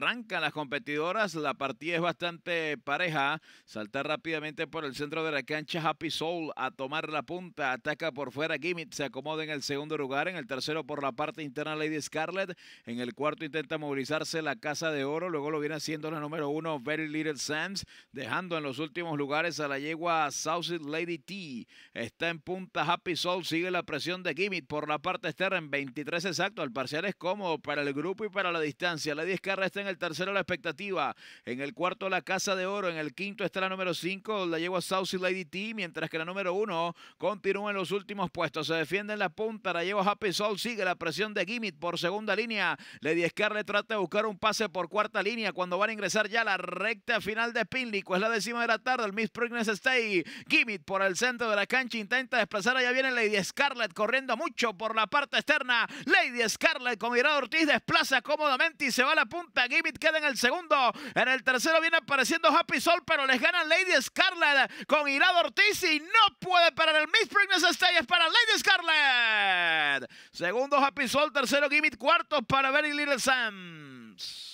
arrancan las competidoras. La partida es bastante pareja. Salta rápidamente por el centro de la cancha Happy Soul a tomar la punta. Ataca por fuera. Gimmick. se acomoda en el segundo lugar. En el tercero por la parte interna Lady Scarlett. En el cuarto intenta movilizarse la Casa de Oro. Luego lo viene haciendo la número uno Very Little Sands. Dejando en los últimos lugares a la yegua South Lady T. Está en punta Happy Soul. Sigue la presión de Gimmick por la parte externa en 23 exacto. El parcial es cómodo para el grupo y para la distancia. Lady Scarlett está en el tercero la expectativa, en el cuarto la Casa de Oro, en el quinto está la número 5, la lleva Saucy Lady T, mientras que la número uno continúa en los últimos puestos, se defiende en la punta, la lleva Happy Soul, sigue la presión de Gimmit por segunda línea, Lady Scarlett trata de buscar un pase por cuarta línea cuando van a ingresar ya la recta final de Pinlico, es pues la décima de la tarde, el Miss Prickness Stay, Gimmit por el centro de la cancha intenta desplazar, allá viene Lady Scarlett corriendo mucho por la parte externa, Lady Scarlett con Mira Ortiz desplaza cómodamente y se va a la punta, Gimit queda en el segundo. En el tercero viene apareciendo Happy Soul, pero les gana Lady Scarlet con Irado Ortiz y no puede parar el Miss Pregnancy Stage para Lady Scarlet. Segundo Happy Soul, tercero Gimit. cuarto para Very Little Sams.